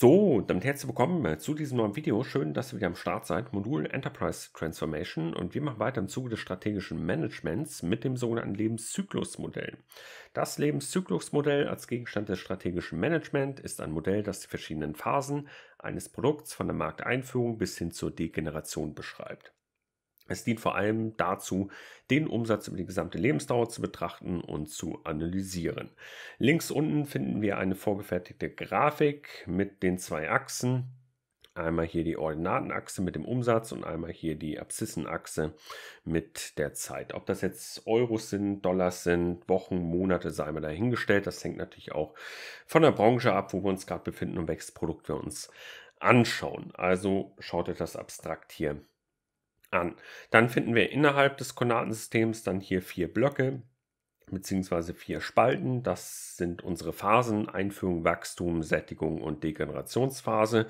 So, damit herzlich willkommen äh, zu diesem neuen Video. Schön, dass ihr wieder am Start seid. Modul Enterprise Transformation und wir machen weiter im Zuge des strategischen Managements mit dem sogenannten Lebenszyklusmodell. Das Lebenszyklusmodell als Gegenstand des strategischen Managements ist ein Modell, das die verschiedenen Phasen eines Produkts von der Markteinführung bis hin zur Degeneration beschreibt. Es dient vor allem dazu, den Umsatz über die gesamte Lebensdauer zu betrachten und zu analysieren. Links unten finden wir eine vorgefertigte Grafik mit den zwei Achsen. Einmal hier die Ordinatenachse mit dem Umsatz und einmal hier die Absissenachse mit der Zeit. Ob das jetzt Euros sind, Dollars sind, Wochen, Monate, sei mal dahingestellt. Das hängt natürlich auch von der Branche ab, wo wir uns gerade befinden und welches Produkt wir uns anschauen. Also schaut euch das abstrakt hier an. Dann finden wir innerhalb des Konatensystems dann hier vier Blöcke bzw. vier Spalten. Das sind unsere Phasen Einführung, Wachstum, Sättigung und Degenerationsphase.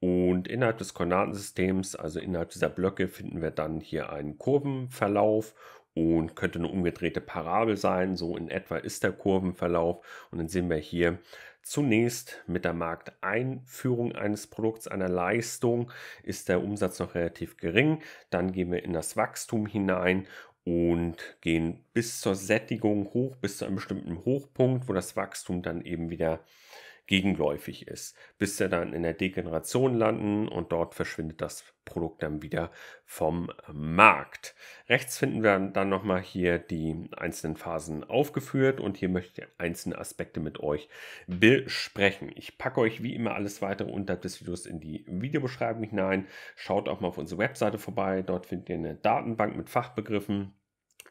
Und innerhalb des Koordinatensystems, also innerhalb dieser Blöcke, finden wir dann hier einen Kurvenverlauf und könnte eine umgedrehte Parabel sein. So in etwa ist der Kurvenverlauf. Und dann sehen wir hier, Zunächst mit der Markteinführung eines Produkts, einer Leistung, ist der Umsatz noch relativ gering. Dann gehen wir in das Wachstum hinein und gehen bis zur Sättigung hoch, bis zu einem bestimmten Hochpunkt, wo das Wachstum dann eben wieder gegenläufig ist, bis sie dann in der Degeneration landen und dort verschwindet das Produkt dann wieder vom Markt. Rechts finden wir dann nochmal hier die einzelnen Phasen aufgeführt und hier möchte ich einzelne Aspekte mit euch besprechen. Ich packe euch wie immer alles weitere unterhalb des Videos in die Videobeschreibung hinein. Schaut auch mal auf unsere Webseite vorbei, dort findet ihr eine Datenbank mit Fachbegriffen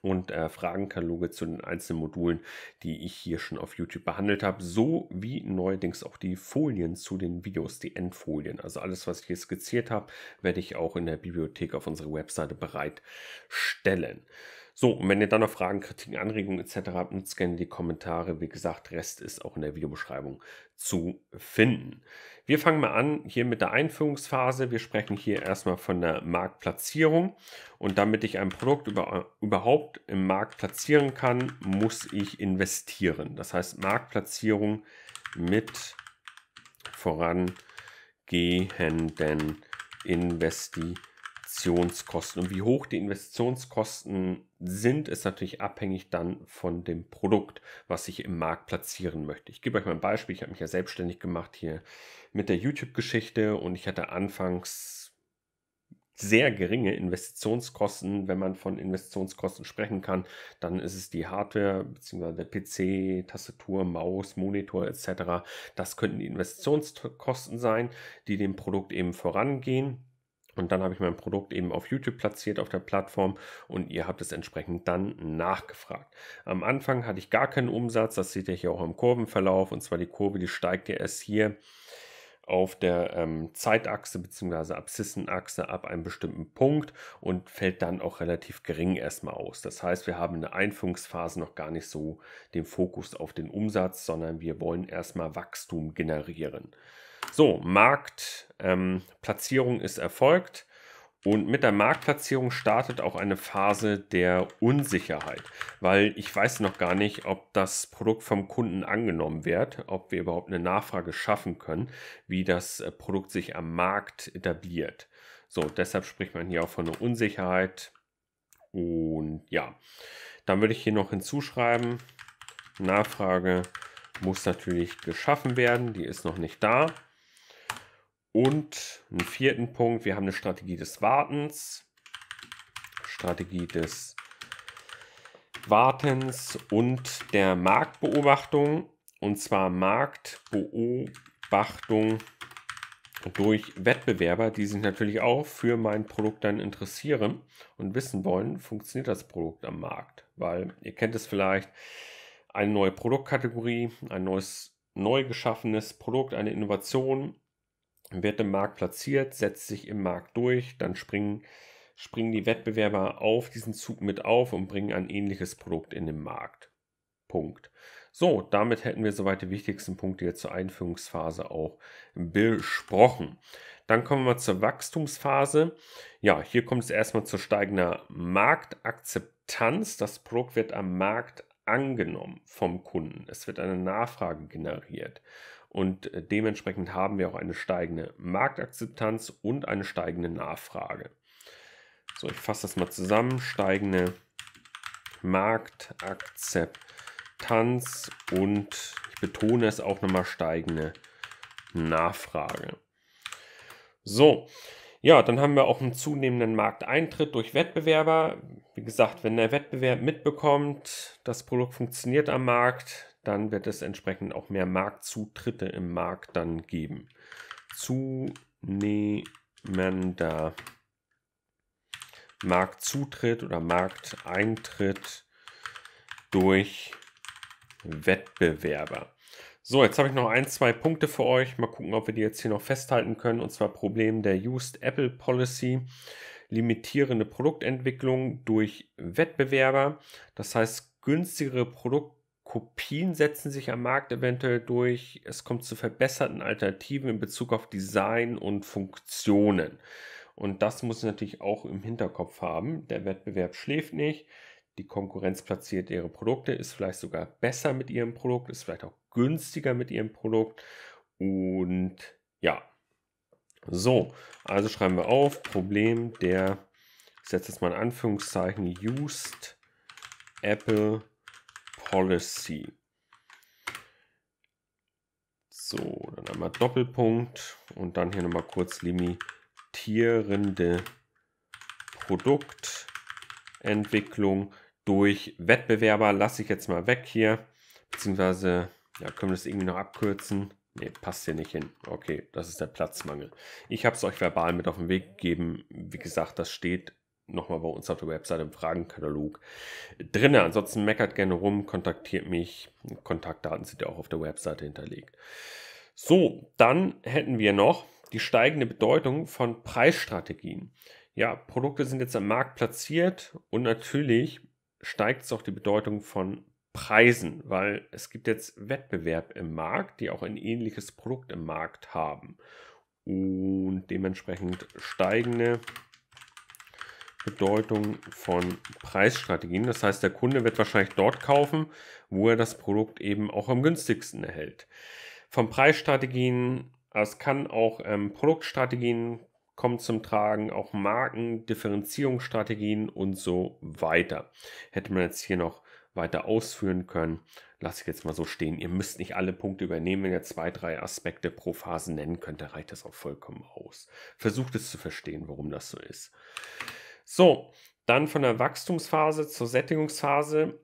und äh, Fragenkataloge zu den einzelnen Modulen, die ich hier schon auf YouTube behandelt habe, so wie neuerdings auch die Folien zu den Videos, die Endfolien. Also alles, was ich hier skizziert habe, werde ich auch in der Bibliothek auf unserer Webseite bereitstellen. So, und wenn ihr dann noch Fragen, Kritiken, Anregungen etc. habt, nutzt gerne die Kommentare. Wie gesagt, Rest ist auch in der Videobeschreibung zu finden. Wir fangen mal an hier mit der Einführungsphase. Wir sprechen hier erstmal von der Marktplatzierung. Und damit ich ein Produkt über, überhaupt im Markt platzieren kann, muss ich investieren. Das heißt, Marktplatzierung mit vorangehenden Investitionskosten und wie hoch die Investitionskosten sind, ist natürlich abhängig dann von dem Produkt, was ich im Markt platzieren möchte. Ich gebe euch mal ein Beispiel. Ich habe mich ja selbstständig gemacht hier mit der YouTube-Geschichte und ich hatte anfangs sehr geringe Investitionskosten. Wenn man von Investitionskosten sprechen kann, dann ist es die Hardware bzw. der PC, Tastatur, Maus, Monitor etc. Das könnten die Investitionskosten sein, die dem Produkt eben vorangehen. Und dann habe ich mein Produkt eben auf YouTube platziert auf der Plattform und ihr habt es entsprechend dann nachgefragt. Am Anfang hatte ich gar keinen Umsatz, das seht ihr hier auch im Kurvenverlauf und zwar die Kurve, die steigt ja erst hier auf der ähm, Zeitachse bzw. Absissenachse ab einem bestimmten Punkt und fällt dann auch relativ gering erstmal aus. Das heißt, wir haben in der Einführungsphase noch gar nicht so den Fokus auf den Umsatz, sondern wir wollen erstmal Wachstum generieren. So, Marktplatzierung ähm, ist erfolgt. Und mit der Marktplatzierung startet auch eine Phase der Unsicherheit, weil ich weiß noch gar nicht, ob das Produkt vom Kunden angenommen wird, ob wir überhaupt eine Nachfrage schaffen können, wie das äh, Produkt sich am Markt etabliert. So, deshalb spricht man hier auch von einer Unsicherheit. Und ja, dann würde ich hier noch hinzuschreiben, Nachfrage muss natürlich geschaffen werden, die ist noch nicht da. Und einen vierten Punkt, wir haben eine Strategie des Wartens, Strategie des Wartens und der Marktbeobachtung. Und zwar Marktbeobachtung durch Wettbewerber, die sich natürlich auch für mein Produkt dann interessieren und wissen wollen, funktioniert das Produkt am Markt. Weil ihr kennt es vielleicht, eine neue Produktkategorie, ein neues, neu geschaffenes Produkt, eine Innovation wird im Markt platziert, setzt sich im Markt durch, dann springen, springen die Wettbewerber auf diesen Zug mit auf und bringen ein ähnliches Produkt in den Markt. Punkt. So, damit hätten wir soweit die wichtigsten Punkte jetzt zur Einführungsphase auch besprochen. Dann kommen wir zur Wachstumsphase. Ja, hier kommt es erstmal zu steigender Marktakzeptanz. Das Produkt wird am Markt angenommen vom Kunden. Es wird eine Nachfrage generiert und äh, dementsprechend haben wir auch eine steigende Marktakzeptanz und eine steigende Nachfrage. So, ich fasse das mal zusammen. Steigende Marktakzeptanz und ich betone es auch nochmal steigende Nachfrage. So, ja, dann haben wir auch einen zunehmenden Markteintritt durch Wettbewerber. Wie gesagt, wenn der Wettbewerb mitbekommt, das Produkt funktioniert am Markt, dann wird es entsprechend auch mehr Marktzutritte im Markt dann geben. Zunehmender Marktzutritt oder Markteintritt durch Wettbewerber. So, jetzt habe ich noch ein, zwei Punkte für euch. Mal gucken, ob wir die jetzt hier noch festhalten können. Und zwar Problem der Used Apple Policy. Limitierende Produktentwicklung durch Wettbewerber. Das heißt, günstigere Produkte Kopien setzen sich am Markt eventuell durch. Es kommt zu verbesserten Alternativen in Bezug auf Design und Funktionen. Und das muss natürlich auch im Hinterkopf haben. Der Wettbewerb schläft nicht. Die Konkurrenz platziert ihre Produkte, ist vielleicht sogar besser mit ihrem Produkt, ist vielleicht auch günstiger mit ihrem Produkt. Und ja, so, also schreiben wir auf, Problem der, ich setze jetzt mal in Anführungszeichen, used Apple Policy. So, dann einmal Doppelpunkt und dann hier nochmal kurz limitierende Produktentwicklung durch Wettbewerber lasse ich jetzt mal weg hier. Beziehungsweise, ja, können wir das irgendwie noch abkürzen? Ne, passt hier nicht hin. Okay, das ist der Platzmangel. Ich habe es euch verbal mit auf den Weg gegeben. Wie gesagt, das steht nochmal bei uns auf der Website im Fragenkatalog drin. Ansonsten meckert gerne rum, kontaktiert mich. Kontaktdaten sind ja auch auf der Webseite hinterlegt. So, dann hätten wir noch die steigende Bedeutung von Preisstrategien. Ja, Produkte sind jetzt am Markt platziert und natürlich steigt es auch die Bedeutung von Preisen, weil es gibt jetzt Wettbewerb im Markt, die auch ein ähnliches Produkt im Markt haben. Und dementsprechend steigende Bedeutung von Preisstrategien. Das heißt, der Kunde wird wahrscheinlich dort kaufen, wo er das Produkt eben auch am günstigsten erhält. Von Preisstrategien, es kann auch ähm, Produktstrategien kommen zum Tragen, auch Marken, Differenzierungsstrategien und so weiter. Hätte man jetzt hier noch weiter ausführen können, lasse ich jetzt mal so stehen. Ihr müsst nicht alle Punkte übernehmen, wenn ihr zwei, drei Aspekte pro Phase nennen könnt, da reicht das auch vollkommen aus. Versucht es zu verstehen, warum das so ist. So, dann von der Wachstumsphase zur Sättigungsphase.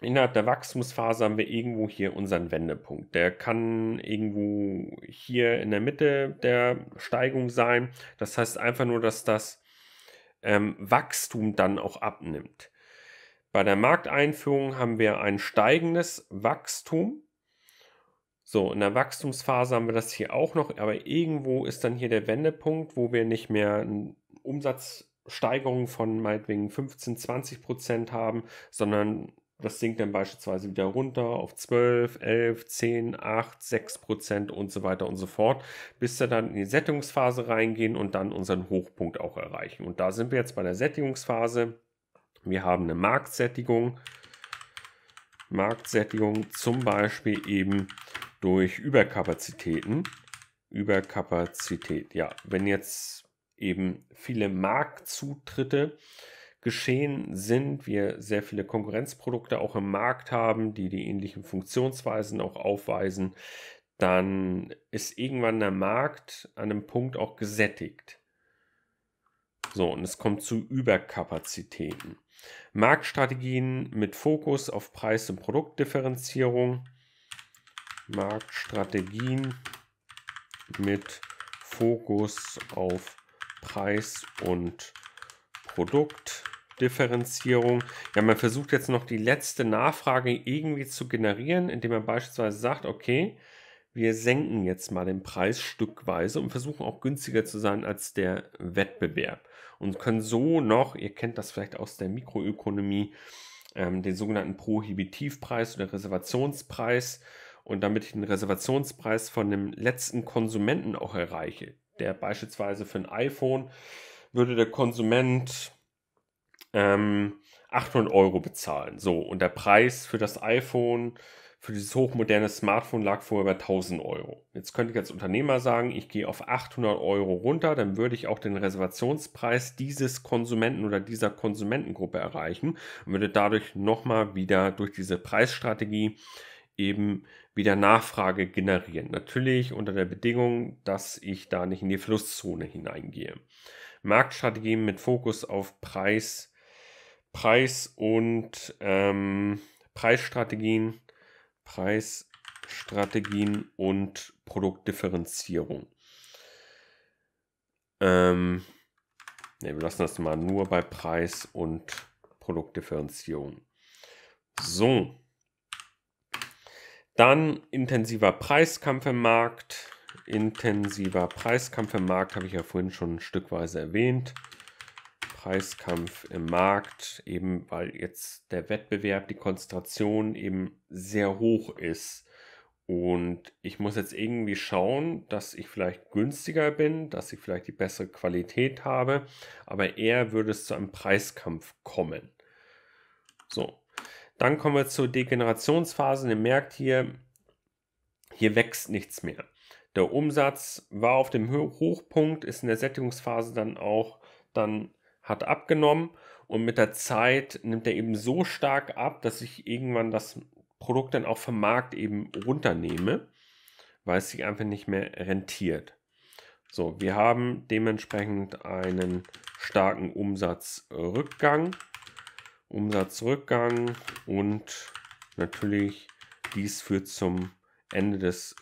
Innerhalb der Wachstumsphase haben wir irgendwo hier unseren Wendepunkt. Der kann irgendwo hier in der Mitte der Steigung sein. Das heißt einfach nur, dass das ähm, Wachstum dann auch abnimmt. Bei der Markteinführung haben wir ein steigendes Wachstum. So, in der Wachstumsphase haben wir das hier auch noch, aber irgendwo ist dann hier der Wendepunkt, wo wir nicht mehr einen Umsatz Steigerung von meinetwegen 15, 20 Prozent haben, sondern das sinkt dann beispielsweise wieder runter auf 12, 11, 10, 8, 6 Prozent und so weiter und so fort, bis wir dann in die Sättigungsphase reingehen und dann unseren Hochpunkt auch erreichen. Und da sind wir jetzt bei der Sättigungsphase. Wir haben eine Marktsättigung. Marktsättigung zum Beispiel eben durch Überkapazitäten. Überkapazität, ja, wenn jetzt eben viele Marktzutritte geschehen sind, wir sehr viele Konkurrenzprodukte auch im Markt haben, die die ähnlichen Funktionsweisen auch aufweisen, dann ist irgendwann der Markt an einem Punkt auch gesättigt. So, und es kommt zu Überkapazitäten. Marktstrategien mit Fokus auf Preis- und Produktdifferenzierung. Marktstrategien mit Fokus auf Preis und Produktdifferenzierung. Ja, man versucht jetzt noch die letzte Nachfrage irgendwie zu generieren, indem man beispielsweise sagt, okay, wir senken jetzt mal den Preis stückweise und versuchen auch günstiger zu sein als der Wettbewerb und können so noch, ihr kennt das vielleicht aus der Mikroökonomie, ähm, den sogenannten Prohibitivpreis oder Reservationspreis. Und damit ich den Reservationspreis von dem letzten Konsumenten auch erreiche, der beispielsweise für ein iPhone würde der Konsument ähm, 800 Euro bezahlen. So, und der Preis für das iPhone, für dieses hochmoderne Smartphone lag vorher bei 1000 Euro. Jetzt könnte ich als Unternehmer sagen, ich gehe auf 800 Euro runter, dann würde ich auch den Reservationspreis dieses Konsumenten oder dieser Konsumentengruppe erreichen und würde dadurch nochmal wieder durch diese Preisstrategie eben wieder Nachfrage generieren. Natürlich unter der Bedingung, dass ich da nicht in die Flusszone hineingehe. Marktstrategien mit Fokus auf Preis, Preis und ähm, Preisstrategien, Preisstrategien und Produktdifferenzierung. Ähm, ne, wir lassen das mal nur bei Preis und Produktdifferenzierung. So, dann intensiver Preiskampf im Markt. Intensiver Preiskampf im Markt habe ich ja vorhin schon stückweise erwähnt. Preiskampf im Markt, eben weil jetzt der Wettbewerb, die Konzentration eben sehr hoch ist. Und ich muss jetzt irgendwie schauen, dass ich vielleicht günstiger bin, dass ich vielleicht die bessere Qualität habe, aber eher würde es zu einem Preiskampf kommen. So, dann kommen wir zur Degenerationsphase. Ihr merkt hier, hier wächst nichts mehr. Der Umsatz war auf dem Hochpunkt, ist in der Sättigungsphase dann auch, dann hat abgenommen und mit der Zeit nimmt er eben so stark ab, dass ich irgendwann das Produkt dann auch vom Markt eben runternehme, weil es sich einfach nicht mehr rentiert. So, wir haben dementsprechend einen starken Umsatzrückgang. Umsatzrückgang und natürlich dies führt zum Ende des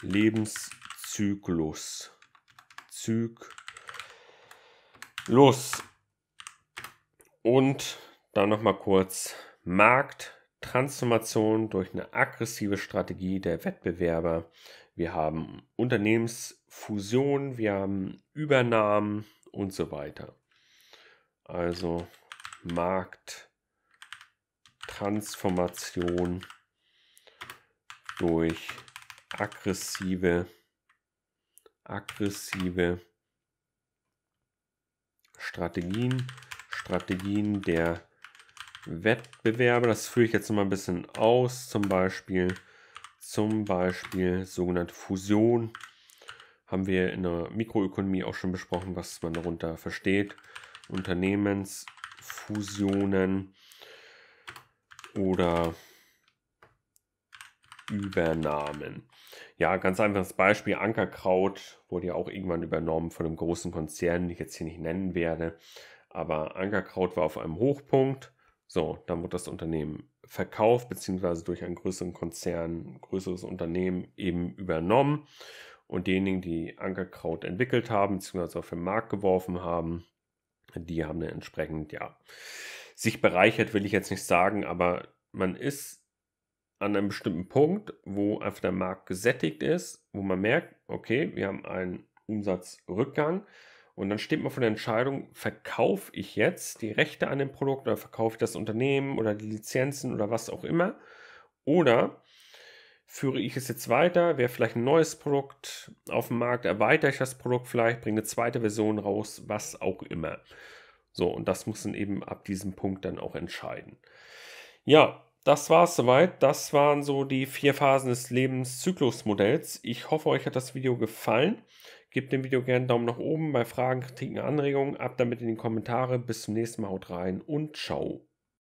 Produktlebenszyklus. Zyklus. Und dann nochmal kurz Markttransformation durch eine aggressive Strategie der Wettbewerber. Wir haben Unternehmensfusion, wir haben Übernahmen und so weiter also Markttransformation durch aggressive, aggressive Strategien, Strategien der Wettbewerbe. Das führe ich jetzt noch mal ein bisschen aus. Zum Beispiel, zum Beispiel sogenannte Fusion. Haben wir in der Mikroökonomie auch schon besprochen, was man darunter versteht. Unternehmensfusionen oder Übernahmen. Ja, ganz einfaches Beispiel. Ankerkraut wurde ja auch irgendwann übernommen von einem großen Konzern, den ich jetzt hier nicht nennen werde. Aber Ankerkraut war auf einem Hochpunkt. So, dann wurde das Unternehmen verkauft, beziehungsweise durch einen größeren Konzern, größeres Unternehmen eben übernommen. Und diejenigen, die Ankerkraut entwickelt haben, beziehungsweise auf den Markt geworfen haben, die haben dann entsprechend, ja, sich bereichert, will ich jetzt nicht sagen, aber man ist an einem bestimmten Punkt, wo einfach der Markt gesättigt ist, wo man merkt, okay, wir haben einen Umsatzrückgang und dann steht man vor der Entscheidung, verkaufe ich jetzt die Rechte an dem Produkt oder verkaufe ich das Unternehmen oder die Lizenzen oder was auch immer oder führe ich es jetzt weiter, wäre vielleicht ein neues Produkt auf dem Markt, erweitere ich das Produkt vielleicht, bringe eine zweite Version raus, was auch immer. So, und das muss dann eben ab diesem Punkt dann auch entscheiden. Ja, das war es soweit. Das waren so die vier Phasen des Lebenszyklusmodells. Ich hoffe, euch hat das Video gefallen. Gebt dem Video gerne einen Daumen nach oben. Bei Fragen, Kritiken, Anregungen ab damit in die Kommentare. Bis zum nächsten Mal. Haut rein und ciao.